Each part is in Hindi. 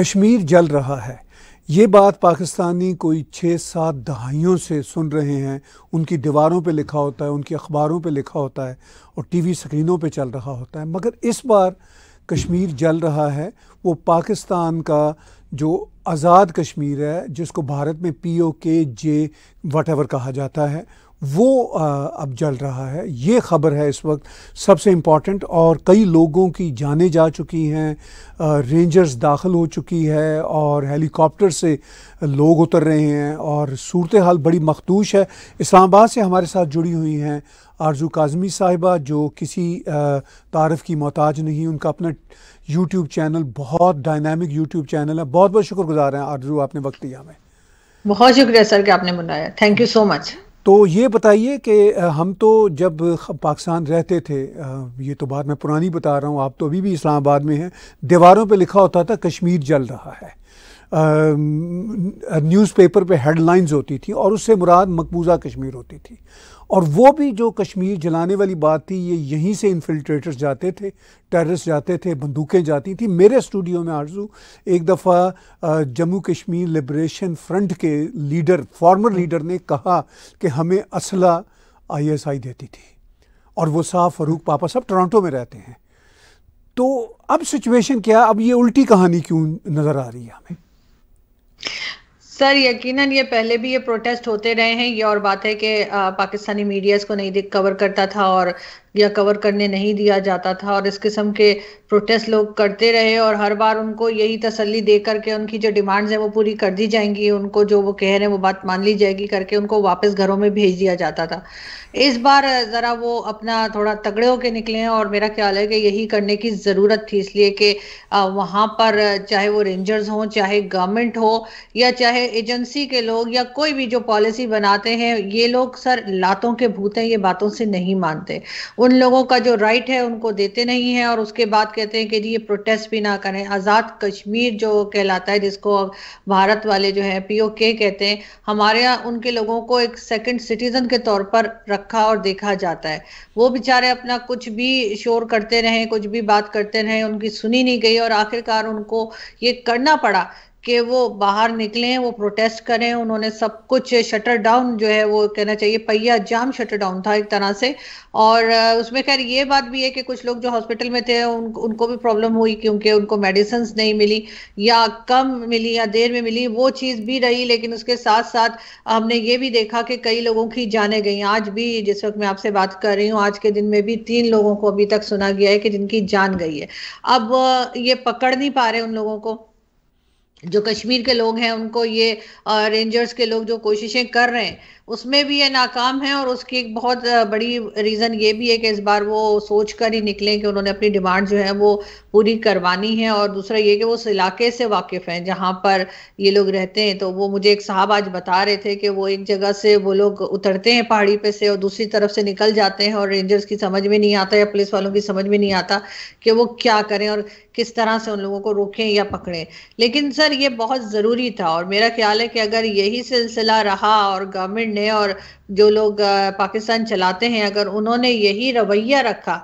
कश्मीर जल रहा है ये बात पाकिस्तानी कोई छः सात दहाइयों से सुन रहे हैं उनकी दीवारों पे लिखा होता है उनकी अखबारों पे लिखा होता है और टीवी स्क्रीनों पे चल रहा होता है मगर इस बार कश्मीर जल रहा है वो पाकिस्तान का जो आज़ाद कश्मीर है जिसको भारत में पी ओ के जे वट कहा जाता है वो अब जल रहा है ये खबर है इस वक्त सबसे इम्पॉर्टेंट और कई लोगों की जाने जा चुकी हैं रेंजर्स दाखिल हो चुकी है और हेलीकॉप्टर से लोग उतर रहे हैं और सूरत हाल बड़ी मखदूश है इस्लामाबाद से हमारे साथ जुड़ी हुई हैं आरजू काजमी साहिबा जो किसी तारफ़ की मोहताज नहीं उनका अपना यूट्यूब चैनल बहुत डायनामिक यूट्यूब चैनल है बहुत बहुत शुक्रगुजार हैं आरजू आपने वक्त दिया हमें बहुत शुक्रिया सर कि आपने बुलाया थैंक यू सो मच तो ये बताइए कि हम तो जब पाकिस्तान रहते थे ये तो बात मैं पुरानी बता रहा हूँ आप तो अभी भी इस्लामाबाद में हैं दीवारों पे लिखा होता था कश्मीर जल रहा है न्यूज़पेपर पे हेडलाइंस होती थी और उससे मुराद मकबूजा कश्मीर होती थी और वो भी जो कश्मीर जलाने वाली बात थी ये यहीं से इन्फिल्ट्रेटर्स जाते थे टेररिस्ट जाते थे बंदूकें जाती थी मेरे स्टूडियो में आरजू एक दफ़ा जम्मू कश्मीर लिबरेशन फ्रंट के लीडर फॉर्मर लीडर ने कहा कि हमें असला आईएसआई देती थी और वो साह फरूक पापा सब टोरंटो में रहते हैं तो अब सिचुएशन क्या अब ये उल्टी कहानी क्यों नज़र आ रही है हमें सर यकीनन ये पहले भी ये प्रोटेस्ट होते रहे हैं ये और बात है कि पाकिस्तानी मीडिया इसको नहीं कवर करता था और या कवर करने नहीं दिया जाता था और इस किस्म के प्रोटेस्ट लोग करते रहे और हर बार उनको यही तसल्ली दे करके उनकी जो डिमांड्स हैं वो पूरी कर दी जाएंगी उनको जो वो कह रहे हैं वो बात मान ली जाएगी करके उनको वापस घरों में भेज दिया जाता था इस बार ज़रा वो अपना थोड़ा तगड़े होके निकले हैं और मेरा ख्याल है कि यही करने की ज़रूरत थी इसलिए कि वहाँ पर चाहे वो रेंजर्स हों चाहे गवर्नमेंट हो या चाहे एजेंसी के लोग या कोई भी जो पॉलिसी बनाते हैं ये लोग सर लातों के भूत हैं ये बातों से नहीं मानते उन लोगों का जो राइट है उनको देते नहीं है और उसके बाद कहते हैं कि जी ये प्रोटेस्ट भी ना करें आज़ाद कश्मीर जो कहलाता है जिसको भारत वाले जो है पीओके कहते हैं हमारे यहाँ उनके लोगों को एक सेकंड सिटीजन के तौर पर रखा और देखा जाता है वो बेचारे अपना कुछ भी शोर करते रहे कुछ भी बात करते रहे उनकी सुनी नहीं गई और आखिरकार उनको ये करना पड़ा कि वो बाहर निकलें वो प्रोटेस्ट करें उन्होंने सब कुछ शटर डाउन जो है वो कहना चाहिए पहिया जाम शटर डाउन था एक तरह से और उसमें खैर ये बात भी है कि कुछ लोग जो हॉस्पिटल में थे उन, उनको भी प्रॉब्लम हुई क्योंकि उनको मेडिसिन नहीं मिली या कम मिली या देर में मिली वो चीज़ भी रही लेकिन उसके साथ साथ हमने ये भी देखा कि कई लोगों की जाने गई आज भी जिस वक्त मैं आपसे बात कर रही हूँ आज के दिन में भी तीन लोगों को अभी तक सुना गया है कि जिनकी जान गई है अब ये पकड़ नहीं पा रहे उन लोगों को जो कश्मीर के लोग हैं उनको ये रेंजर्स के लोग जो कोशिशें कर रहे हैं उसमें भी ये नाकाम है और उसकी एक बहुत बड़ी रीज़न ये भी है कि इस बार वो सोच कर ही निकले कि उन्होंने अपनी डिमांड जो है वो पूरी करवानी है और दूसरा ये कि वो उस इलाके से वाकिफ़ हैं जहाँ पर ये लोग रहते हैं तो वो मुझे एक साहब आज बता रहे थे कि वो एक जगह से वो लोग उतरते हैं पहाड़ी पे से और दूसरी तरफ से निकल जाते हैं और रेंजर्स की समझ में नहीं आता या पुलिस वालों की समझ में नहीं आता कि वो क्या करें और किस तरह से उन लोगों को रोकें या पकड़ें लेकिन सर ये बहुत ज़रूरी था और मेरा ख्याल है कि अगर यही सिलसिला रहा और गवर्नमेंट ने और जो लोग पाकिस्तान चलाते हैं अगर उन्होंने यही रवैया रखा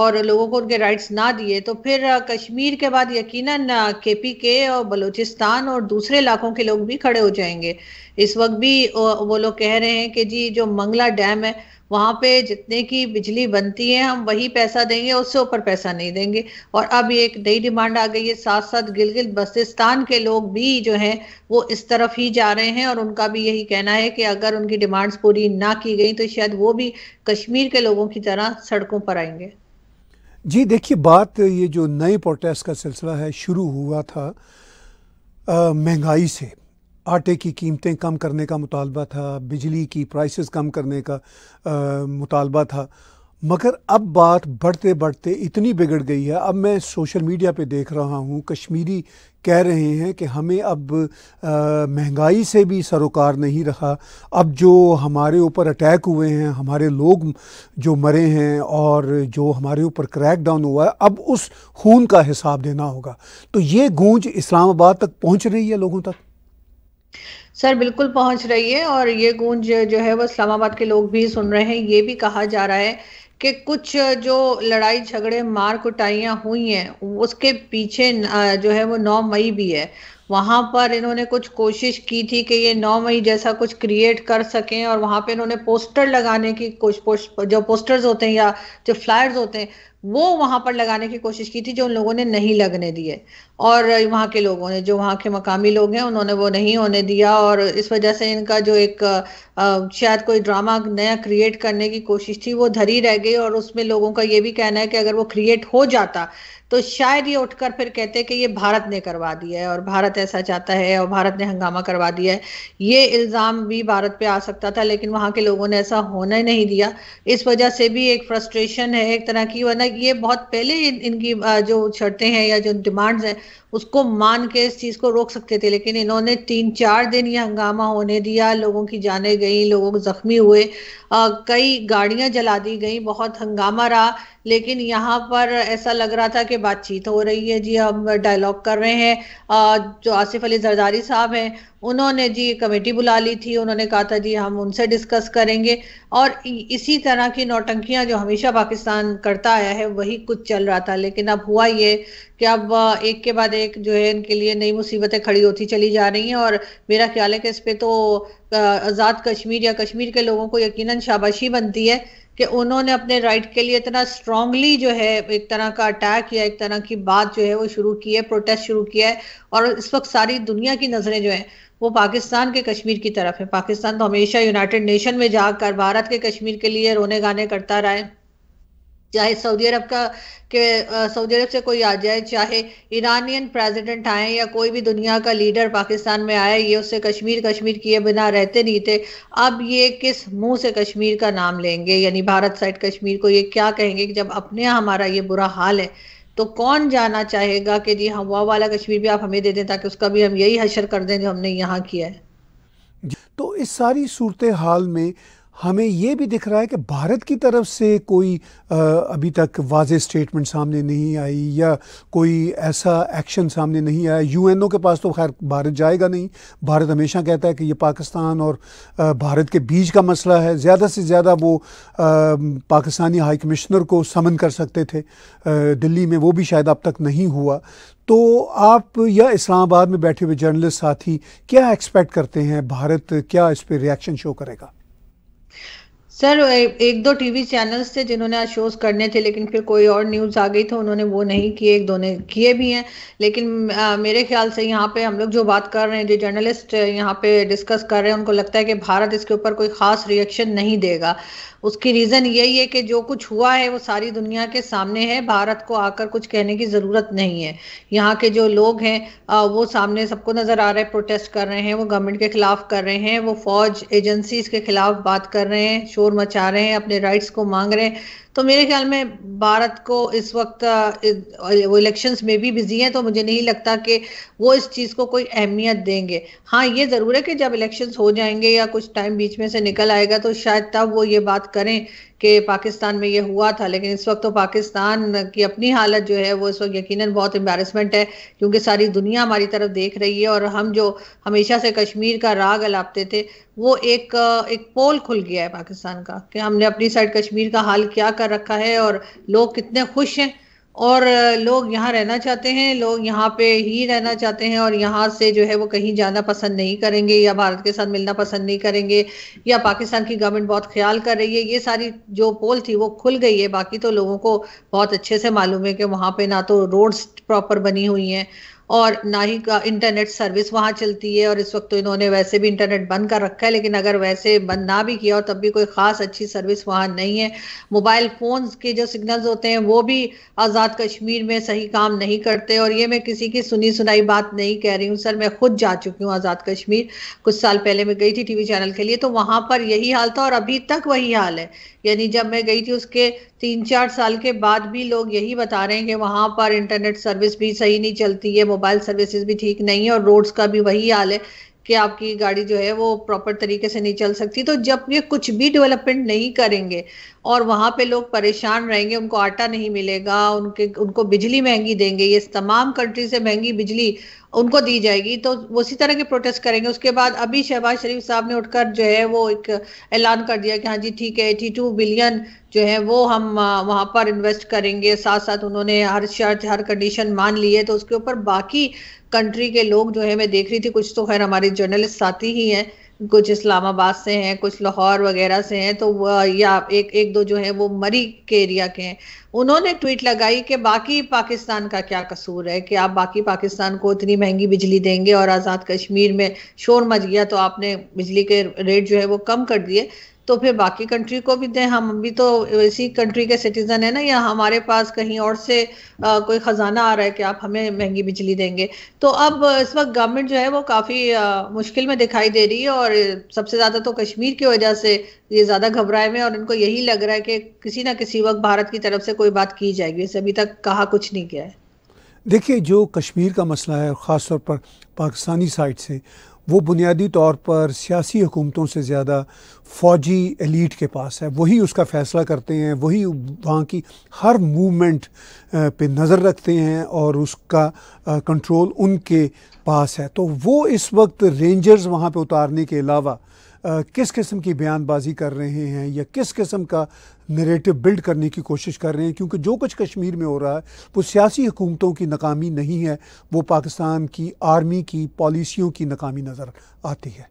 और, लोगों को उनके राइट्स ना दिए तो फिर कश्मीर के बाद यकीनन केपी के और बलूचिस्तान और दूसरे इलाकों के लोग भी खड़े हो जाएंगे इस वक्त भी वो लोग कह रहे हैं कि जी जो मंगला डैम है वहाँ पे जितने की बिजली बनती है हम वही पैसा देंगे उससे ऊपर पैसा नहीं देंगे और अब ये एक नई डिमांड आ गई है साथ साथ गिल बस्तिस्तान के लोग भी जो है वो इस तरफ ही जा रहे हैं और उनका भी यही कहना है कि अगर उनकी डिमांड्स पूरी ना की गई तो शायद वो भी कश्मीर के लोगों की तरह सड़कों पर आएंगे जी देखिए बात ये जो नए प्रोटेस्ट का सिलसिला है शुरू हुआ था महंगाई से आटे की कीमतें कम करने का मुतालबा था बिजली की प्राइसेस कम करने का मुतालबा था मगर अब बात बढ़ते बढ़ते इतनी बिगड़ गई है अब मैं सोशल मीडिया पे देख रहा हूँ कश्मीरी कह रहे हैं कि हमें अब महंगाई से भी सरोकार नहीं रहा अब जो हमारे ऊपर अटैक हुए हैं हमारे लोग जो मरे हैं और जो हमारे ऊपर क्रैक डाउन हुआ है अब उस खून का हिसाब देना होगा तो ये गूंज इस्लामाबाद तक पहुँच रही है लोगों तक सर बिल्कुल पहुंच रही है और ये गूंज जो है वो इस्लामाबाद के लोग भी सुन रहे हैं ये भी कहा जा रहा है कि कुछ जो लड़ाई झगड़े मार कुटाइयाँ हुई हैं उसके पीछे जो है वो नौ मई भी है वहाँ पर इन्होंने कुछ कोशिश की थी कि ये नौ मई जैसा कुछ क्रिएट कर सकें और वहाँ पे इन्होंने पोस्टर लगाने की कुछ पोस्ट, जो पोस्टर्स होते हैं या जो फ्लायर्स होते हैं वो वहां पर लगाने की कोशिश की थी जो उन लोगों ने नहीं लगने दिए और वहां के लोगों ने जो वहां के मकामी लोग हैं उन्होंने वो नहीं होने दिया और इस वजह से इनका जो एक शायद कोई ड्रामा नया क्रिएट करने की कोशिश थी वो धरी रह गई और उसमें लोगों का ये भी कहना है कि अगर वो क्रिएट हो जाता तो शायद ये उठकर फिर कहते कि ये भारत ने करवा दिया है और भारत ऐसा चाहता है और भारत ने हंगामा करवा दिया है ये इल्ज़ाम भी भारत पे आ सकता था लेकिन वहाँ के लोगों ने ऐसा होने नहीं दिया इस वजह से भी एक फ्रस्ट्रेशन है एक तरह की वरना ये बहुत पहले इन, इनकी जो शर्तें हैं या जो डिमांड्स हैं उसको मान के इस चीज को रोक सकते थे लेकिन इन्होंने तीन चार दिन ये हंगामा होने दिया लोगों की जाने गई लोगों को जख्मी हुए आ, कई गाड़ियां जला दी गई बहुत हंगामा रहा लेकिन यहाँ पर ऐसा लग रहा था कि बातचीत हो रही है जी हम डायलॉग कर रहे हैं आ, जो आसिफ अली जरदारी साहब हैं उन्होंने जी कमेटी बुला ली थी उन्होंने कहा था जी हम उनसे डिस्कस करेंगे और इसी तरह की नौटंकियां जो हमेशा पाकिस्तान करता आया है वही कुछ चल रहा था लेकिन अब हुआ ये कि अब एक के बाद एक जो है इनके लिए नई मुसीबतें खड़ी होती चली जा रही हैं और मेरा ख्याल है कि इस पर तो आज़ाद कश्मीर या कश्मीर के लोगों को यकीन शाबाशी बनती है कि उन्होंने अपने राइट के लिए इतना स्ट्रांगली जो है एक तरह का अटैक या एक तरह की बात जो है वो शुरू की है प्रोटेस्ट शुरू किया है और इस वक्त सारी दुनिया की नज़रें जो है वो पाकिस्तान के कश्मीर की तरफ है पाकिस्तान तो हमेशा यूनाइटेड नेशन में जाकर भारत के कश्मीर के लिए रोने गाने करता रहा है चाहे सऊदी अरब का के सऊदी अरब से कोई आ जाए चाहे ईरानियन प्रेसिडेंट आए या कोई भी दुनिया का लीडर पाकिस्तान में आए ये उससे कश्मीर कश्मीर किए बिना रहते नहीं थे अब ये किस मुंह से कश्मीर का नाम लेंगे यानी भारत साइड कश्मीर को ये क्या कहेंगे कि जब अपने हमारा ये बुरा हाल है तो कौन जाना चाहेगा कि जी हम वाह वाला कश्मीर भी आप हमें दे दें ताकि उसका भी हम यही हशर कर दें जो हमने यहाँ किया है तो इस सारी सूरत हाल में हमें ये भी दिख रहा है कि भारत की तरफ से कोई आ, अभी तक वाज स्टेटमेंट सामने नहीं आई या कोई ऐसा एक्शन सामने नहीं आया यूएनओ के पास तो खैर भारत जाएगा नहीं भारत हमेशा कहता है कि ये पाकिस्तान और आ, भारत के बीच का मसला है ज़्यादा से ज़्यादा वो आ, पाकिस्तानी हाई कमिश्नर को समन कर सकते थे दिल्ली में वो भी शायद अब तक नहीं हुआ तो आप या इस्लामाबाद में बैठे हुए जर्नलिस्ट साथी क्या एक्सपेक्ट करते हैं भारत क्या इस पर रिएक्शन शो करेगा सर एक दो टीवी चैनल्स थे जिन्होंने आज शोज करने थे लेकिन फिर कोई और न्यूज़ आ गई तो उन्होंने वो नहीं किए एक दो ने किए भी हैं लेकिन आ, मेरे ख्याल से यहाँ पे हम लोग जो बात कर रहे हैं जो जर्नलिस्ट यहाँ पे डिस्कस कर रहे हैं उनको लगता है कि भारत इसके ऊपर कोई खास रिएक्शन नहीं देगा उसकी रीजन यही है कि जो कुछ हुआ है वो सारी दुनिया के सामने है भारत को आकर कुछ कहने की जरूरत नहीं है यहाँ के जो लोग हैं वो सामने सबको नजर आ रहे हैं प्रोटेस्ट कर रहे हैं वो गवर्नमेंट के खिलाफ कर रहे हैं वो फौज एजेंसीज के खिलाफ बात कर रहे हैं शोर मचा रहे हैं अपने राइट्स को मांग रहे हैं तो मेरे ख्याल में भारत को इस वक्त वो इलेक्शंस में भी बिजी हैं तो मुझे नहीं लगता कि वो इस चीज़ को कोई अहमियत देंगे हाँ ये ज़रूर है कि जब इलेक्शंस हो जाएंगे या कुछ टाइम बीच में से निकल आएगा तो शायद तब वो ये बात करें कि पाकिस्तान में ये हुआ था लेकिन इस वक्त तो पाकिस्तान की अपनी हालत जो है वो इस वक्त यकीनन बहुत एम्बेरसमेंट है क्योंकि सारी दुनिया हमारी तरफ देख रही है और हम जो हमेशा से कश्मीर का राग अलापते थे वो एक एक पोल खुल गया है पाकिस्तान का कि हमने अपनी साइड कश्मीर का हाल क्या कर रखा है और लोग कितने खुश हैं और लोग यहाँ रहना चाहते हैं लोग यहाँ पे ही रहना चाहते हैं और यहाँ से जो है वो कहीं जाना पसंद नहीं करेंगे या भारत के साथ मिलना पसंद नहीं करेंगे या पाकिस्तान की गवर्नमेंट बहुत ख्याल कर रही है ये सारी जो पोल थी वो खुल गई है बाकी तो लोगों को बहुत अच्छे से मालूम है कि वहाँ पे ना तो रोड्स प्रॉपर बनी हुई हैं और ना ही इंटरनेट सर्विस वहाँ चलती है और इस वक्त तो इन्होंने वैसे भी इंटरनेट बंद कर रखा है लेकिन अगर वैसे बंद ना भी किया और तब भी कोई ख़ास अच्छी सर्विस वहाँ नहीं है मोबाइल फ़ोन्स के जो सिग्नल्स होते हैं वो भी आज़ाद कश्मीर में सही काम नहीं करते और ये मैं किसी की सुनी सुनाई बात नहीं कह रही हूँ सर मैं खुद जा चुकी हूँ आज़ाद कश्मीर कुछ साल पहले मैं गई थी टीवी चैनल के लिए तो वहाँ पर यही हाल था और अभी तक वही हाल है यानी जब मैं गई थी उसके तीन चार साल के बाद भी लोग यही बता रहे हैं कि वहाँ पर इंटरनेट सर्विस भी सही नहीं चलती है मोबाइल सर्विसेज भी ठीक नहीं है और रोड्स का भी वही हाल है कि आपकी गाड़ी जो है वो प्रॉपर तरीके से नहीं चल सकती तो जब ये कुछ भी डेवलपमेंट नहीं करेंगे और वहाँ पे लोग परेशान रहेंगे उनको आटा नहीं मिलेगा उनके उनको बिजली महंगी देंगे ये तमाम कंट्री से महंगी बिजली उनको दी जाएगी तो उसी तरह के प्रोटेस्ट करेंगे उसके बाद अभी शहबाज शरीफ साहब ने उठकर जो है वो एक ऐलान कर दिया कि हाँ जी ठीक है एटी टू बिलियन जो है वो हम वहाँ पर इन्वेस्ट करेंगे साथ साथ उन्होंने हर शर्त हर कंडीशन मान ली है तो उसके ऊपर बाकी कंट्री के लोग जो है मैं देख रही थी कुछ तो खैर हमारे जर्नलिस्ट साथी ही हैं कुछ इस्लामाबाद से हैं कुछ लाहौर वगैरह से हैं तो या एक एक दो जो है वो मरी के एरिया के हैं उन्होंने ट्वीट लगाई कि बाकी पाकिस्तान का क्या कसूर है कि आप बाकी पाकिस्तान को इतनी महंगी बिजली देंगे और आज़ाद कश्मीर में शोर मच गया तो आपने बिजली के रेट जो है वो कम कर दिए तो फिर बाकी कंट्री को भी दें हम भी तो इसी कंट्री के सिटीजन है ना या हमारे पास कहीं और से आ, कोई खजाना आ रहा है कि आप हमें महंगी बिजली देंगे तो अब इस वक्त गवर्नमेंट जो है वो काफी आ, मुश्किल में दिखाई दे रही है और सबसे ज्यादा तो कश्मीर की वजह से ये ज्यादा घबराए हुए और इनको यही लग रहा है कि किसी ना किसी वक्त भारत की तरफ से कोई बात की जाएगी इसे अभी तक कहा कुछ नहीं किया है देखिए जो कश्मीर का मसला है खासतौर पर पाकिस्तानी साइड से वो बुनियादी तौर पर सियासी हुकूमतों से ज़्यादा फ़ौजी एलीट के पास है वही उसका फ़ैसला करते हैं वही वहाँ की हर मूवमेंट पे नज़र रखते हैं और उसका कंट्रोल उनके पास है तो वो इस वक्त रेंजर्स वहाँ पे उतारने के अलावा किस किस्म की बयानबाजी कर रहे हैं या किस किस्म का नरेटिव बिल्ड करने की कोशिश कर रहे हैं क्योंकि जो कुछ कश्मीर में हो रहा है वो सियासी हुकूमतों की नाकामी नहीं है वो पाकिस्तान की आर्मी की पॉलिसियों की नाकामी नज़र आती है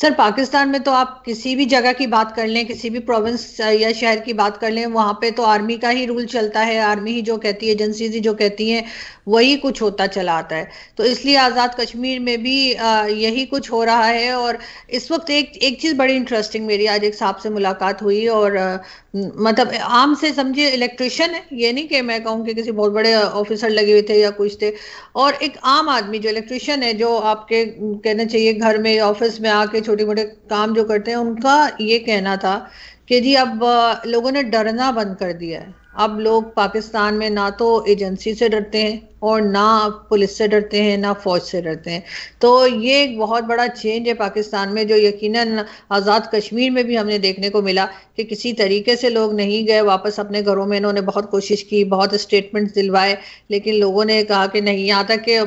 सर पाकिस्तान में तो आप किसी भी जगह की बात कर लें किसी भी प्रोविंस या शहर की बात कर लें वहाँ पे तो आर्मी का ही रूल चलता है आर्मी ही जो कहती है एजेंसीज ही जो कहती हैं वही कुछ होता चला आता है तो इसलिए आज़ाद कश्मीर में भी यही कुछ हो रहा है और इस वक्त एक एक चीज़ बड़ी इंटरेस्टिंग मेरी आज एक साहब से मुलाकात हुई और मतलब आम से समझिए इलेक्ट्रिशियन है ये नहीं कि मैं कहूँ कि किसी बहुत बड़े ऑफिसर लगे हुए थे या कुछ थे और एक आम आदमी जो इलेक्ट्रिशियन है जो आपके कहना चाहिए घर में ऑफिस में आके छोटे मोटे काम जो करते हैं उनका ये कहना था कि जी अब लोगों ने डरना बंद कर दिया है अब लोग पाकिस्तान में ना तो एजेंसी से डरते हैं और ना पुलिस से डरते हैं ना फौज से डरते हैं तो ये एक बहुत बड़ा चेंज है पाकिस्तान में जो यकीनन आज़ाद कश्मीर में भी हमने देखने को मिला कि किसी तरीके से लोग नहीं गए वापस अपने घरों में इन्होंने बहुत कोशिश की बहुत स्टेटमेंट दिलवाए लेकिन लोगों ने कहा कि नहीं यहाँ तक कि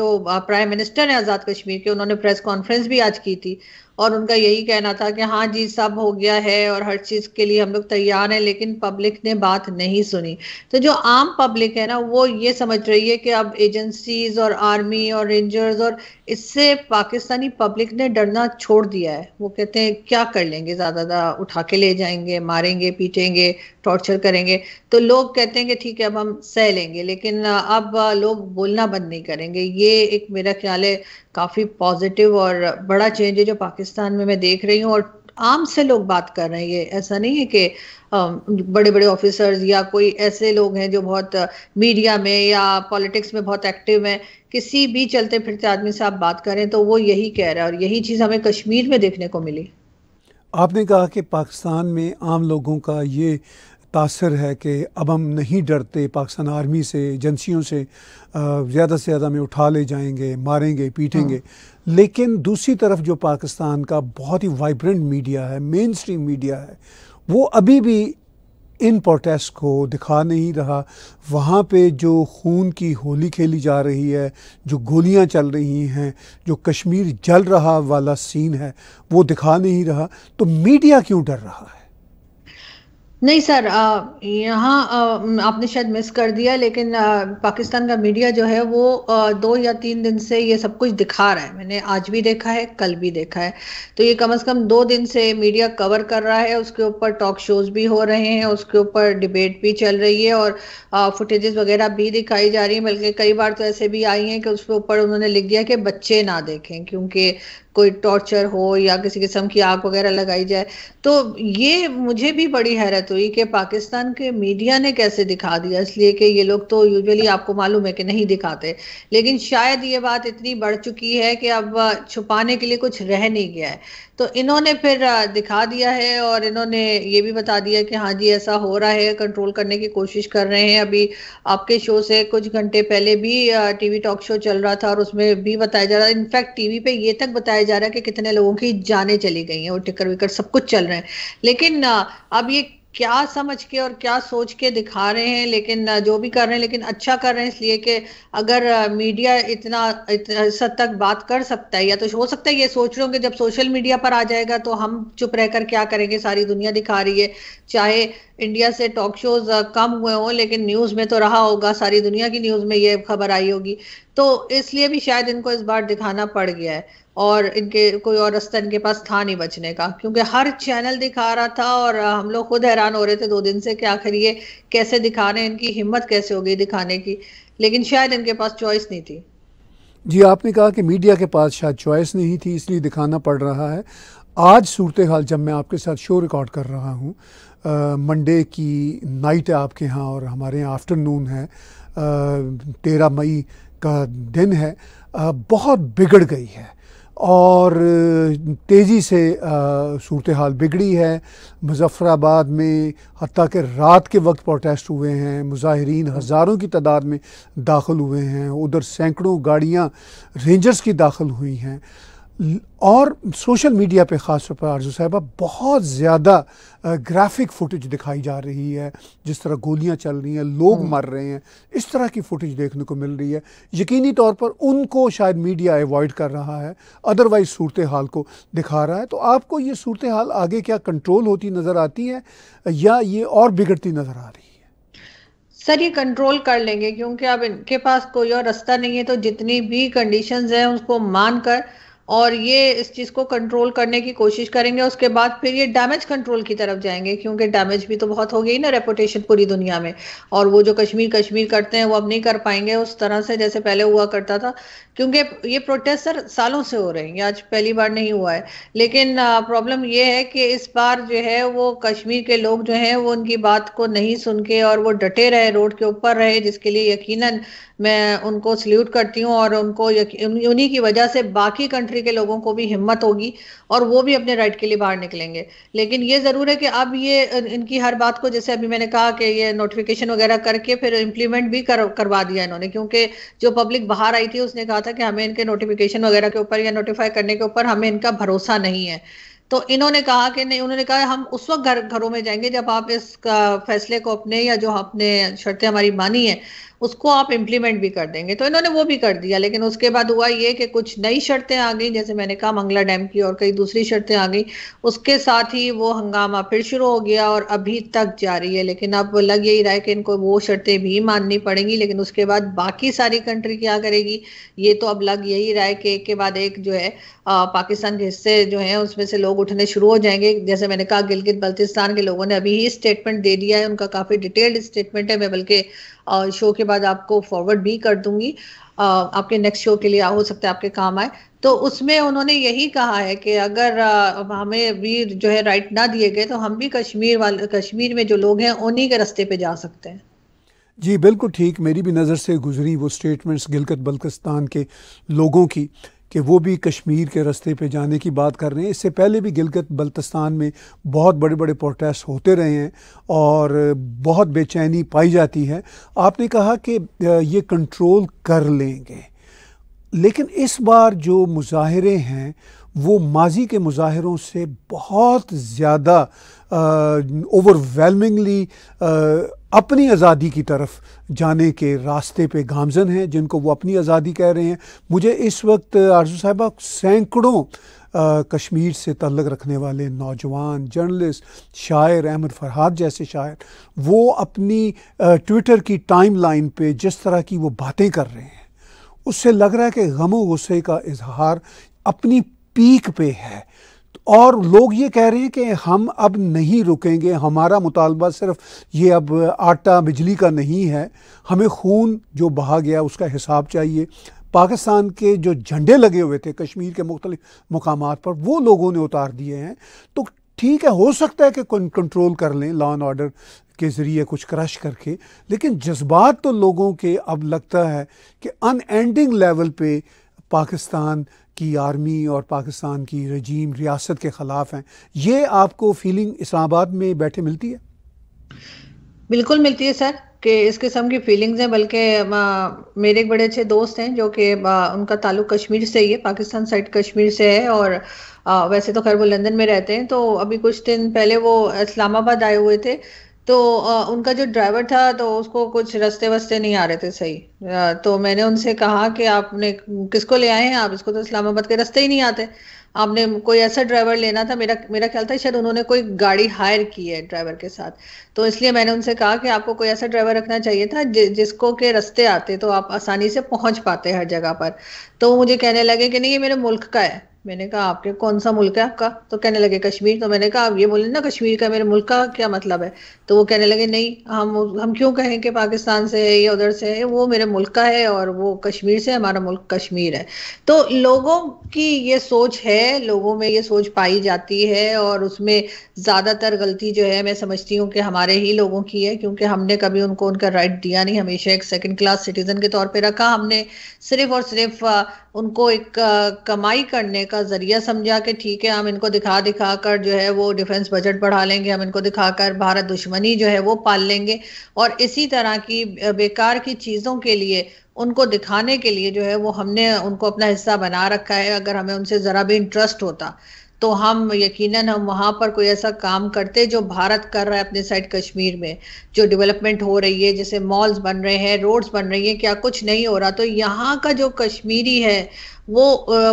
जो प्राइम मिनिस्टर हैं आज़ाद कश्मीर के उन्होंने प्रेस कॉन्फ्रेंस भी आज की थी और उनका यही कहना था कि हाँ जी सब हो गया है और हर चीज़ के लिए हम लोग तैयार हैं लेकिन पब्लिक ने बात नहीं सुनी तो जो आम पब्लिक है ना वो ये समझ रही है कि अब एजेंसीज और आर्मी और रेंजर्स और इससे पाकिस्तानी पब्लिक ने डरना छोड़ दिया है वो कहते हैं क्या कर लेंगे ज़्यादा ज़्यादा उठा के ले जाएंगे मारेंगे पीटेंगे टॉर्चर करेंगे तो लोग कहते हैं कि ठीक है अब हम सह लेंगे लेकिन अब लोग बोलना बंद नहीं करेंगे ये एक मेरा ख्याल है काफ़ी पॉजिटिव और बड़ा चेंज है जो पाकिस्तान में मैं देख रही हूँ और आम से लोग बात कर रहे हैं ये ऐसा नहीं है कि बड़े बड़े ऑफिसर्स या कोई ऐसे लोग हैं जो बहुत मीडिया में या पॉलिटिक्स में बहुत एक्टिव हैं किसी भी चलते फिरते आदमी से आप बात करें तो वो यही कह रहा है और यही चीज़ हमें कश्मीर में देखने को मिली आपने कहा कि पाकिस्तान में आम लोगों का ये तासर है कि अब हम नहीं डरते पाकिस्तान आर्मी से एजेंसियों से ज़्यादा से ज़्यादा हमें उठा ले जाएंगे मारेंगे पीटेंगे हाँ। लेकिन दूसरी तरफ जो पाकिस्तान का बहुत ही वाइब्रेंट मीडिया है मेन स्ट्रीम मीडिया है वो अभी भी इन प्रोटेस्ट को दिखा नहीं रहा वहाँ पे जो खून की होली खेली जा रही है जो गोलियाँ चल रही हैं जो कश्मीर जल रहा वाला सीन है वो दिखा नहीं रहा तो मीडिया क्यों डर रहा है नहीं सर यहाँ आपने शायद मिस कर दिया लेकिन आ, पाकिस्तान का मीडिया जो है वो आ, दो या तीन दिन से ये सब कुछ दिखा रहा है मैंने आज भी देखा है कल भी देखा है तो ये कम से कम दो दिन से मीडिया कवर कर रहा है उसके ऊपर टॉक शोज भी हो रहे हैं उसके ऊपर डिबेट भी चल रही है और फुटेजेस वगैरह भी दिखाई जा रही है बल्कि कई बार तो ऐसे भी आई हैं कि उसके ऊपर उन्होंने लिख दिया कि बच्चे ना देखें क्योंकि कोई टॉर्चर हो या किसी किस्म की आग वगैरह लगाई जाए तो ये मुझे भी बड़ी हैरत तो ये कि पाकिस्तान के मीडिया ने कैसे दिखा दिया इसलिए कि ये लोग तो यूजुअली आपको मालूम है कि नहीं दिखाते लेकिन शायद ये बात इतनी बढ़ चुकी है कि अब छुपाने के लिए कुछ रह नहीं गया है तो इन्होंने फिर दिखा दिया है और इन्होंने ये भी बता दिया कि हाँ जी ऐसा हो रहा है कंट्रोल करने की कोशिश कर रहे हैं अभी आपके शो से कुछ घंटे पहले भी टीवी टॉक शो चल रहा था और उसमें भी बताया जा रहा है इनफैक्ट टीवी पे ये तक बताया जा रहा है कि कितने लोगों की जाने चली गई हैं और टिकर विकर सब कुछ चल रहे हैं लेकिन अब ये क्या समझ के और क्या सोच के दिखा रहे हैं लेकिन जो भी कर रहे हैं लेकिन अच्छा कर रहे हैं इसलिए कि अगर मीडिया इतना इस हद तक बात कर सकता है या तो हो सकता है ये सोच रहे होंगे जब सोशल मीडिया पर आ जाएगा तो हम चुप रहकर क्या करेंगे सारी दुनिया दिखा रही है चाहे इंडिया से टॉक शोज कम हुए हों लेकिन न्यूज में तो रहा होगा सारी दुनिया की न्यूज में ये खबर आई होगी तो इसलिए भी शायद इनको इस बार दिखाना पड़ गया है और इनके कोई और रास्ता इनके पास था नहीं बचने का क्योंकि हर चैनल दिखा रहा था और हम लोग खुद हैरान हो रहे थे दो दिन से कि आखिर ये कैसे दिखा रहे हैं इनकी हिम्मत कैसे हो गई दिखाने की लेकिन शायद इनके पास चॉइस नहीं थी जी आपने कहा कि मीडिया के पास शायद चॉइस नहीं थी इसलिए दिखाना पड़ रहा है आज सूरत हाल जब मैं आपके साथ शो रिकॉर्ड कर रहा हूँ मंडे की नाइट है आपके यहाँ और हमारे यहाँ आफ्टरनून है तेरह मई का दिन है आ, बहुत बिगड़ गई है और तेज़ी से सूरत हाल बिगड़ी है मुजफ़राबाद में हती कि रात के वक्त प्रोटेस्ट हुए हैं मुजाहरीन हज़ारों की तादाद में दाखिल हुए हैं उधर सैकड़ों गाड़ियाँ रेंजर्स की दाखिल हुई हैं और सोशल मीडिया पे ख़ास तौर पर आरजू साहबा बहुत ज़्यादा ग्राफिक फुटेज दिखाई जा रही है जिस तरह गोलियां चल रही हैं लोग हम्म। मर रहे हैं इस तरह की फुटेज देखने को मिल रही है यकीनी तौर पर उनको शायद मीडिया अवॉइड कर रहा है अदरवाइज सूरत हाल को दिखा रहा है तो आपको ये सूरत हाल आगे क्या कंट्रोल होती नज़र आती है या ये और बिगड़ती नज़र आ रही है सर ये कंट्रोल कर लेंगे क्योंकि अब इनके पास कोई और रास्ता नहीं है तो जितनी भी कंडीशंस हैं उसको मानकर और ये इस चीज को कंट्रोल करने की कोशिश करेंगे उसके बाद फिर ये डैमेज कंट्रोल की तरफ जाएंगे क्योंकि डैमेज भी तो बहुत हो गई ना रेपुटेशन पूरी दुनिया में और वो जो कश्मीर कश्मीर करते हैं वो अब नहीं कर पाएंगे उस तरह से जैसे पहले हुआ करता था क्योंकि ये प्रोटेस्ट सर सालों से हो रहे हैं ये आज पहली बार नहीं हुआ है लेकिन प्रॉब्लम ये है कि इस बार जो है वो कश्मीर के लोग जो हैं वो उनकी बात को नहीं सुन के और वो डटे रहे रोड के ऊपर रहे जिसके लिए यकीनन मैं उनको सल्यूट करती हूँ और उनको उन्हीं की वजह से बाकी कंट्री कंट्री के लोगों को भी हिम्मत होगी और वो भी अपने राइट के लिए बाहर निकलेंगे लेकिन ये ज़रूर है कि अब ये इनकी हर बात को जैसे अभी मैंने कहा कि ये नोटिफिकेशन वगैरह करके फिर इम्प्लीमेंट भी कर, करवा दिया इन्होंने क्योंकि जो पब्लिक बाहर आई थी उसने कहा था कि हमें इनके नोटिफिकेशन वगैरह के ऊपर या नोटिफाई करने के ऊपर हमें इनका भरोसा नहीं है तो इन्होंने कहा कि नहीं उन्होंने कहा हम उस वक्त घर घरों में जाएंगे जब आप इस फैसले को अपने या जो आपने शर्तें हमारी मानी है उसको आप इम्प्लीमेंट भी कर देंगे तो इन्होंने वो भी कर दिया लेकिन उसके बाद हुआ ये कि कुछ नई शर्तें आ गई जैसे मैंने कहा मंगला डैम की और कई दूसरी शर्तें आ गई उसके साथ ही वो हंगामा फिर शुरू हो गया और अभी तक जारी है लेकिन अब लग यही रहा है कि इनको वो शर्तें भी माननी पड़ेंगी लेकिन उसके बाद बाकी सारी कंट्री क्या करेगी ये तो अब लग यही रहा है कि एक के बाद एक जो है पाकिस्तान के हिस्से जो है उसमें से लोग उठने शुरू हो जाएंगे जैसे मैंने कहा गिलगित बल्तिस्तान के लोगों ने अभी ही स्टेटमेंट दे दिया है उनका काफी डिटेल्ड स्टेटमेंट है मैं बल्कि शो के बाद आपको फॉरवर्ड भी कर दूंगी आपके नेक्स्ट शो के लिए हो सकता है आपके काम आए तो उसमें उन्होंने यही कहा है कि अगर हमें भी जो है राइट ना दिए गए तो हम भी कश्मीर वाले कश्मीर में जो लोग हैं उन्हीं के रास्ते पे जा सकते हैं जी बिल्कुल ठीक मेरी भी नज़र से गुजरी वो स्टेटमेंट्स गिलकत बल्कस्तान के लोगों की कि वो भी कश्मीर के रास्ते पे जाने की बात कर रहे हैं इससे पहले भी गिलगत बल्तिस्तान में बहुत बड़े बड़े प्रोटेस्ट होते रहे हैं और बहुत बेचैनी पाई जाती है आपने कहा कि ये कंट्रोल कर लेंगे लेकिन इस बार जो मुजाहरे हैं वो माजी के मुजाहरों से बहुत ज़्यादा ओवरवेलमिंगली अपनी आज़ादी की तरफ जाने के रास्ते पे गामजन हैं जिनको वो अपनी आज़ादी कह रहे हैं मुझे इस वक्त आरजू साहबा सैकड़ों कश्मीर से तल्लक रखने वाले नौजवान जर्नलिस्ट शायर अहमद फरहाद जैसे शायर वो अपनी ट्विटर की टाइम लाइन पर जिस तरह की वो बातें कर रहे हैं उससे लग रहा है कि गमो गुस्से का इजहार अपनी पीक पे है और लोग ये कह रहे हैं कि हम अब नहीं रुकेंगे हमारा मुतालबा सिर्फ ये अब आटा बिजली का नहीं है हमें खून जो बहा गया उसका हिसाब चाहिए पाकिस्तान के जो झंडे लगे हुए थे कश्मीर के मुख्तलिफ मकाम पर वो लोगों ने उतार दिए हैं तो ठीक है हो सकता है कि कंट्रोल कर लें लॉ एंड ऑर्डर के ज़रिए कुछ क्रश करके लेकिन जज्बात तो लोगों के अब लगता है कि अनएंडिंग लेवल पे पाकिस्तान की आर्मी और पाकिस्तान की रजीम रियासत के ख़िलाफ़ हैं ये आपको फीलिंग इस्लामाबाद में बैठे मिलती है बिल्कुल मिलती है सर कि इस किस्म की फीलिंग्स हैं बल्कि मेरे एक बड़े अच्छे दोस्त हैं जो कि उनका ताल्लुक कश्मीर से ही है पाकिस्तान साइड कश्मीर से है और आ, वैसे तो खैर वो लंदन में रहते हैं तो अभी कुछ दिन पहले वो इस्लामाबाद आए हुए थे तो उनका जो ड्राइवर था तो उसको कुछ रस्ते वस्ते नहीं आ रहे थे सही तो मैंने उनसे कहा कि आपने किसको ले आए हैं आप इसको तो इस्लामाबाद के रस्ते ही नहीं आते आपने कोई ऐसा ड्राइवर लेना था मेरा मेरा ख्याल था शायद उन्होंने कोई गाड़ी हायर की है ड्राइवर के साथ तो इसलिए मैंने उनसे कहा कि आपको कोई ऐसा ड्राइवर रखना चाहिए था जि, जिसको के रस्ते आते तो आप आसानी से पहुंच पाते हर जगह पर तो मुझे कहने लगे कि नहीं ये मेरे मुल्क का है मैंने कहा आपके कौन सा मुल्क है आपका तो कहने लगे कश्मीर तो मैंने कहा आप ये बोले ना कश्मीर का मेरे मुल्क का क्या मतलब है तो वो कहने लगे नहीं हम हम क्यों कहें कि पाकिस्तान से है या उधर से है वो मेरे मुल्क का है और वो कश्मीर से हमारा मुल्क कश्मीर है तो लोगों की ये सोच है लोगों में ये सोच पाई जाती है और उसमें ज़्यादातर गलती जो है मैं समझती हूँ कि हमारे ही लोगों की है क्योंकि हमने कभी उनको उनका राइट दिया नहीं हमेशा एक सेकेंड क्लास सिटीजन के तौर पर रखा हमने सिर्फ और सिर्फ उनको एक कमाई करने का जरिया समझा कि ठीक है हम इनको दिखा दिखा कर जो है वो डिफेंस बजट बढ़ा लेंगे हम इनको दिखाकर भारत दुश्मनी जो है वो पाल लेंगे और इसी तरह की बेकार की चीज़ों के लिए उनको दिखाने के लिए जो है वो हमने उनको अपना हिस्सा बना रखा है अगर हमें उनसे ज़रा भी इंटरेस्ट होता तो हम यकीनन हम वहाँ पर कोई ऐसा काम करते जो भारत कर रहा है अपने साइड कश्मीर में जो डेवलपमेंट हो रही है जैसे मॉल्स बन रहे हैं रोड्स बन रही हैं क्या कुछ नहीं हो रहा तो यहाँ का जो कश्मीरी है वो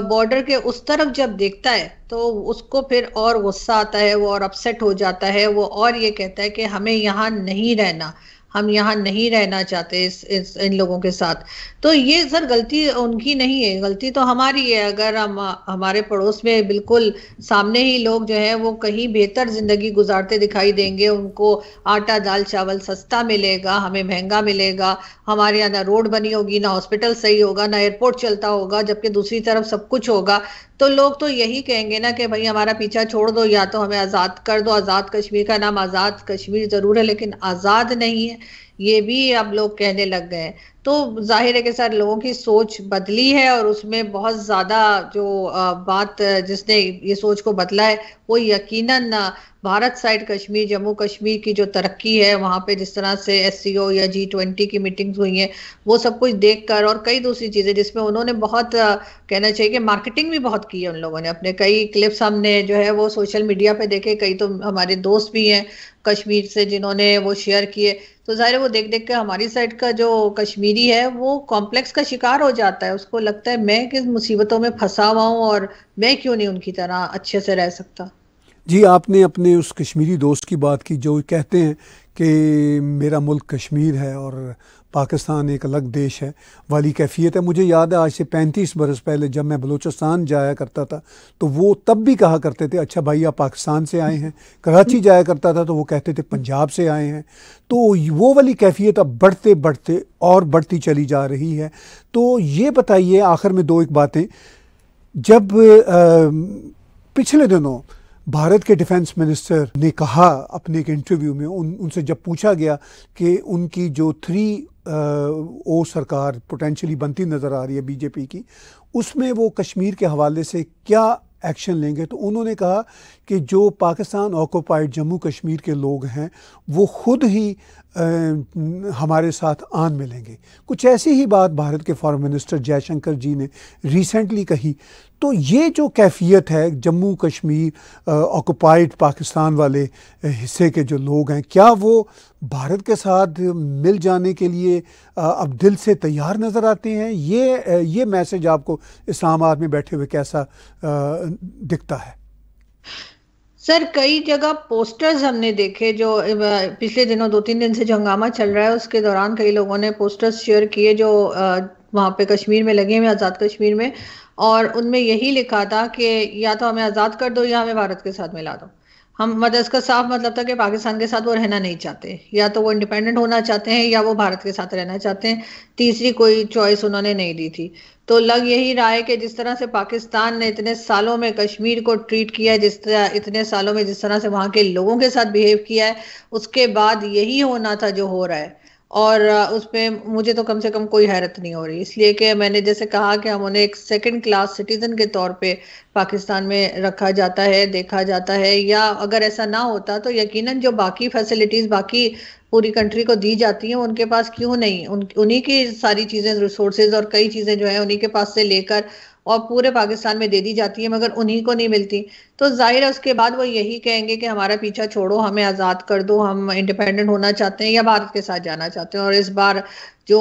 बॉर्डर के उस तरफ जब देखता है तो उसको फिर और गुस्सा आता है वो और अपसेट हो जाता है वो और ये कहता है कि हमें यहाँ नहीं रहना हम यहाँ नहीं रहना चाहते इस, इस इन लोगों के साथ तो ये सर गलती उनकी नहीं है गलती तो हमारी है अगर हम हमारे पड़ोस में बिल्कुल सामने ही लोग जो है वो कहीं बेहतर जिंदगी गुजारते दिखाई देंगे उनको आटा दाल चावल सस्ता मिलेगा हमें महंगा मिलेगा हमारे यहाँ ना रोड बनी होगी ना हॉस्पिटल सही होगा ना एयरपोर्ट चलता होगा जबकि दूसरी तरफ सब कुछ होगा तो लोग तो यही कहेंगे ना कि भाई हमारा पीछा छोड़ दो या तो हमें आज़ाद कर दो आज़ाद कश्मीर का नाम आज़ाद कश्मीर ज़रूर है लेकिन आज़ाद नहीं है ये भी अब लोग कहने लग गए तो जाहिर है कि सर लोगों की सोच बदली है और उसमें बहुत ज़्यादा जो बात जिसने ये सोच को बदला है वो यकीनन भारत साइड कश्मीर जम्मू कश्मीर की जो तरक्की है वहां पे जिस तरह से एस या जी ट्वेंटी की मीटिंग्स हुई हैं वो सब कुछ देखकर और कई दूसरी चीज़ें जिसमें उन्होंने बहुत कहना चाहिए कि मार्केटिंग भी बहुत की है उन लोगों ने अपने कई क्लिप्स हमने जो है वो सोशल मीडिया पे देखे कई तो हमारे दोस्त भी हैं कश्मीर से जिन्होंने वो शेयर किए तो ज़ाहिर वो देख देख के हमारी साइड का जो कश्मीरी है वो कॉम्प्लेक्स का शिकार हो जाता है उसको लगता है मैं किस मुसीबतों में फंसा हुआ हूँ और मैं क्यों नहीं उनकी तरह अच्छे से रह सकता जी आपने अपने उस कश्मीरी दोस्त की बात की जो कहते हैं कि मेरा मुल्क कश्मीर है और पाकिस्तान एक अलग देश है वाली कैफियत है मुझे याद है आज से पैंतीस बरस पहले जब मैं बलूचिस्तान जाया करता था तो वो तब भी कहा करते थे अच्छा भाई आप पाकिस्तान से आए हैं कराची जाया करता था तो वो कहते थे पंजाब से आए हैं तो वो वाली कैफियत अब बढ़ते बढ़ते और बढ़ती चली जा रही है तो ये बताइए आखिर में दो एक बातें जब आ, पिछले दिनों भारत के डिफेंस मिनिस्टर ने कहा अपने एक इंटरव्यू में उन उनसे जब पूछा गया कि उनकी जो थ्री ओ सरकार पोटेंशली बनती नज़र आ रही है बीजेपी की उसमें वो कश्मीर के हवाले से क्या एक्शन लेंगे तो उन्होंने कहा कि जो पाकिस्तान ऑक्यूपाइड जम्मू कश्मीर के लोग हैं वो खुद ही हमारे साथ आन मिलेंगे कुछ ऐसी ही बात भारत के फॉरेन मिनिस्टर जयशंकर जी ने रिसेंटली कही तो ये जो कैफियत है जम्मू कश्मीर ऑक्यूपाइड पाकिस्तान वाले हिस्से के जो लोग हैं क्या वो भारत के साथ मिल जाने के लिए आ, अब दिल से तैयार नज़र आते हैं ये ये मैसेज आपको इस्लामाबाद में बैठे हुए कैसा आ, दिखता है सर कई जगह पोस्टर्स हमने देखे जो पिछले दिनों दो तीन दिन से जो हंगामा चल रहा है उसके दौरान कई लोगों ने पोस्टर्स शेयर किए जो वहाँ पे कश्मीर में लगे हुए आज़ाद कश्मीर में और उनमें यही लिखा था कि या तो हमें आज़ाद कर दो या हमें भारत के साथ मिला दो हम मतलब इसका साफ मतलब था कि पाकिस्तान के साथ वो रहना नहीं चाहते या तो वो इंडिपेंडेंट होना चाहते हैं या वो भारत के साथ रहना चाहते हैं तीसरी कोई चॉइस उन्होंने नहीं दी थी तो लग यही रहा है कि जिस तरह से पाकिस्तान ने इतने सालों में कश्मीर को ट्रीट किया है जिस तरह इतने सालों में जिस तरह से वहां के लोगों के साथ बिहेव किया है उसके बाद यही होना था जो हो रहा है और उसमें मुझे तो कम से कम कोई हैरत नहीं हो रही इसलिए कि मैंने जैसे कहा कि हम उन्हें एक सेकंड क्लास सिटीजन के तौर पे पाकिस्तान में रखा जाता है देखा जाता है या अगर ऐसा ना होता तो यकीनन जो बाकी फैसिलिटीज बाकी पूरी कंट्री को दी जाती हैं उनके पास क्यों नहीं उन उन्हीं की सारी चीज़ें रिसोर्सेज और कई चीज़ें जो है उन्हीं के पास से लेकर और पूरे पाकिस्तान में दे दी जाती है मगर उन्हीं को नहीं मिलती तो जाहिर है उसके बाद वो यही कहेंगे कि हमारा पीछा छोड़ो हमें आज़ाद कर दो हम इंडिपेंडेंट होना चाहते हैं या भारत के साथ जाना चाहते हैं और इस बार जो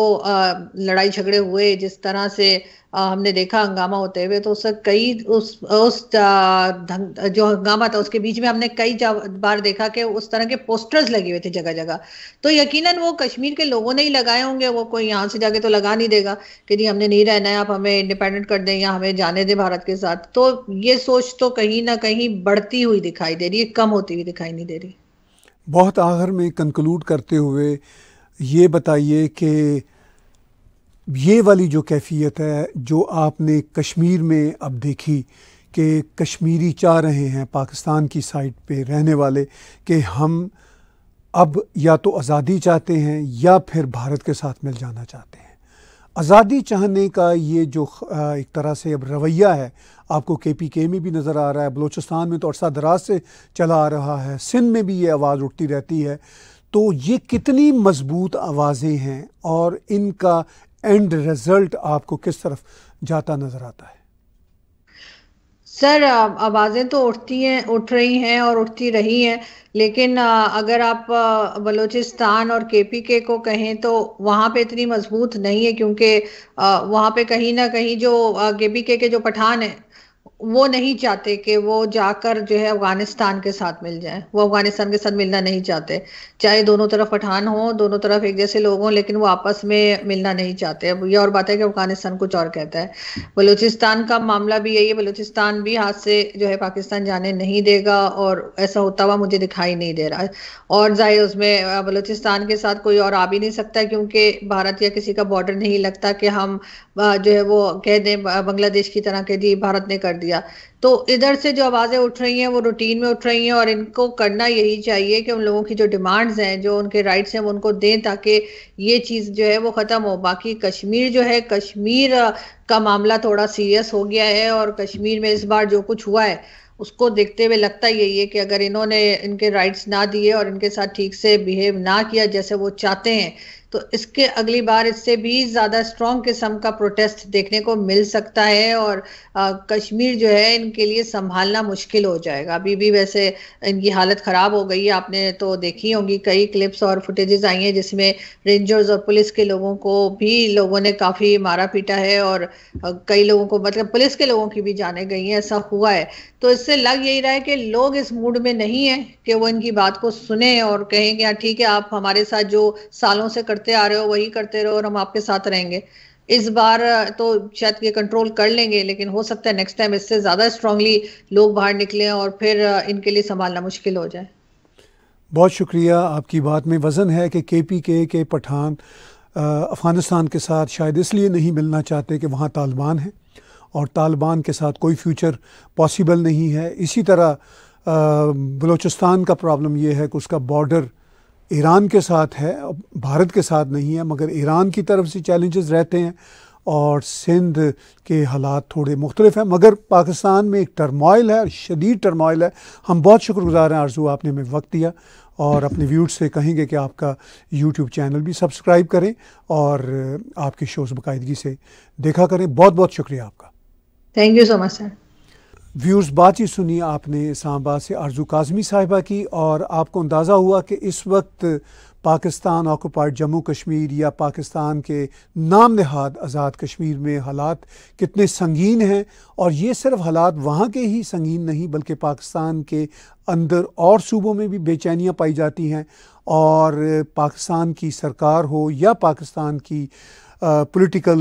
लड़ाई झगड़े हुए जिस तरह से हमने देखा हंगामा होते हुए तो उससे कई उस उस जो हंगामा था उसके बीच में हमने कई बार देखा कि उस तरह के पोस्टर्स लगे हुए थे जगह जगह तो यकीनन वो कश्मीर के लोगों ने ही लगाए होंगे वो कोई यहाँ से जाके तो लगा नहीं देगा कि जी हमने नहीं रहना है आप हमें इंडिपेंडेंट कर दें या हमें जाने दें भारत के साथ तो ये सोच तो कहीं ना कहीं बढ़ती हुई दिखाई दे रही है कम होती हुई दिखाई नहीं दे रही बहुत आखिर में कंक्लूड करते हुए ये बताइए कि ये वाली जो कैफियत है जो आपने कश्मीर में अब देखी कि कश्मीरी चाह रहे हैं पाकिस्तान की साइड पे रहने वाले कि हम अब या तो आज़ादी चाहते हैं या फिर भारत के साथ मिल जाना चाहते हैं आज़ादी चाहने का ये जो एक तरह से अब रवैया है आपको के पी के में भी नज़र आ रहा है बलूचिस्तान में तो अरसा दराज से चला आ रहा है सिंध में भी ये आवाज़ उठती रहती है तो ये कितनी मजबूत आवाज़ें हैं और इनका एंड रिज़ल्ट आपको किस तरफ जाता नज़र आता है सर आवाज़ें तो उठती हैं उठ रही हैं और उठती रही हैं लेकिन अगर आप बलूचिस्तान और केपीके को कहें तो वहाँ पे इतनी मजबूत नहीं है क्योंकि वहाँ पे कहीं ना कहीं जो केपीके के जो पठान हैं वो नहीं चाहते कि वो जाकर जो है अफगानिस्तान के साथ मिल जाए वो अफगानिस्तान के साथ मिलना नहीं चाहते चाहे दोनों तरफ पठान हो दोनों तरफ एक जैसे लोग हों लेकिन वो आपस में मिलना नहीं चाहते अब ये और बात है कि अफगानिस्तान कुछ और कहता है बलूचिस्तान का मामला भी यही है बलूचिस्तान भी हाथ से जो है पाकिस्तान जाने नहीं देगा और ऐसा होता हुआ मुझे दिखाई नहीं दे रहा और जाहिर उसमें बलूचिस्तान के साथ कोई और आ भी नहीं सकता क्योंकि भारत या किसी का बॉर्डर नहीं लगता कि हम जो है वो कह दें बांग्लादेश की तरह कह दी भारत ने कर दिया दिया तो इधर से जो आवाज़ें उठ रही हैं वो रूटीन में उठ रही हैं और इनको करना यही चाहिए कि उन लोगों की जो डिमांड्स हैं जो उनके राइट्स हैं वो उनको दें ताकि ये चीज़ जो है वो ख़त्म हो बाकी कश्मीर जो है कश्मीर का मामला थोड़ा सीरियस हो गया है और कश्मीर में इस बार जो कुछ हुआ है उसको देखते हुए लगता यही है कि अगर इन्होंने इनके राइट्स ना दिए और इनके साथ ठीक से बिहेव ना किया जैसे वो चाहते हैं तो इसके अगली बार इससे भी ज़्यादा स्ट्रॉन्ग किस्म का प्रोटेस्ट देखने को मिल सकता है और आ, कश्मीर जो है इनके लिए संभालना मुश्किल हो जाएगा अभी भी वैसे इनकी हालत ख़राब हो गई है आपने तो देखी होंगी कई क्लिप्स और फुटेजेस आई हैं जिसमें रेंजर्स और पुलिस के लोगों को भी लोगों ने काफ़ी मारा पीटा है और कई लोगों को मतलब पुलिस के लोगों की भी जाने गई हैं ऐसा हुआ है तो इससे लग यही रहा है कि लोग इस मूड में नहीं है कि वो इनकी बात को सुने और कहें कि हाँ, ठीक है आप हमारे साथ जो सालों से कर करते आ रहे हो वही करते रहो और हम आपके साथ रहेंगे इस बार तो शायद ये कंट्रोल कर लेंगे लेकिन हो सकता है नेक्स्ट टाइम इससे ज़्यादा स्ट्रांगली लोग बाहर निकले और फिर इनके लिए संभालना मुश्किल हो जाए बहुत शुक्रिया आपकी बात में वज़न है कि के पी के के पठान अफ़गानिस्तान के साथ शायद इसलिए नहीं मिलना चाहते कि वहाँ तालिबान है और तालिबान के साथ कोई फ्यूचर पॉसिबल नहीं है इसी तरह बलूचिस्तान का प्रॉब्लम यह है कि उसका बॉर्डर ईरान के साथ है भारत के साथ नहीं है मगर ईरान की तरफ से चैलेंजेस रहते हैं और सिंध के हालात थोड़े मुख्तलिफ हैं मगर पाकिस्तान में एक टर्मोइल है शदीद टर्माइल है हम बहुत शुक्रगुजार हैं आरजू आपने हमें वक्त दिया और अपने व्यूज से कहेंगे कि आपका यूट्यूब चैनल भी सब्सक्राइब करें और आपके शोज़ बाकायदगी से देखा करें बहुत बहुत शुक्रिया आपका thank you so much sir viewers बात ही सुनी आपने इस्लामाबाद से आरजू काजमी साहिबा की और आपको अंदाज़ा हुआ कि इस वक्त पाकिस्तान ऑक्यूपाइड जम्मू कश्मीर या पाकिस्तान के नाम नहाद आज़ाद कश्मीर में हालात कितने संगीन हैं और ये सिर्फ हालात वहाँ के ही संगीन नहीं बल्कि पाकिस्तान के अंदर और सूबों में भी बेचैनियाँ पाई जाती हैं और पाकिस्तान की सरकार हो या पाकिस्तान की पॉलिटिकल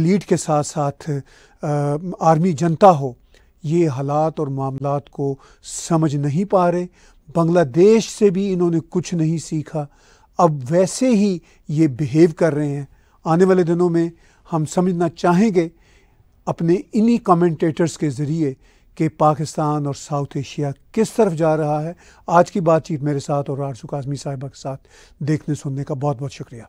एलीट के साथ साथ आ, आर्मी जनता हो ये हालात और मामला को समझ नहीं पा रहे बांग्लादेश से भी इन्होंने कुछ नहीं सीखा अब वैसे ही ये बिहेव कर रहे हैं आने वाले दिनों में हम समझना चाहेंगे अपने इन्हीं कमेंटेटर्स के ज़रिए कि पाकिस्तान और साउथ एशिया किस तरफ जा रहा है आज की बातचीत मेरे साथ और आरसू काजमी साहिबा के साथ देखने सुनने का बहुत बहुत शुक्रिया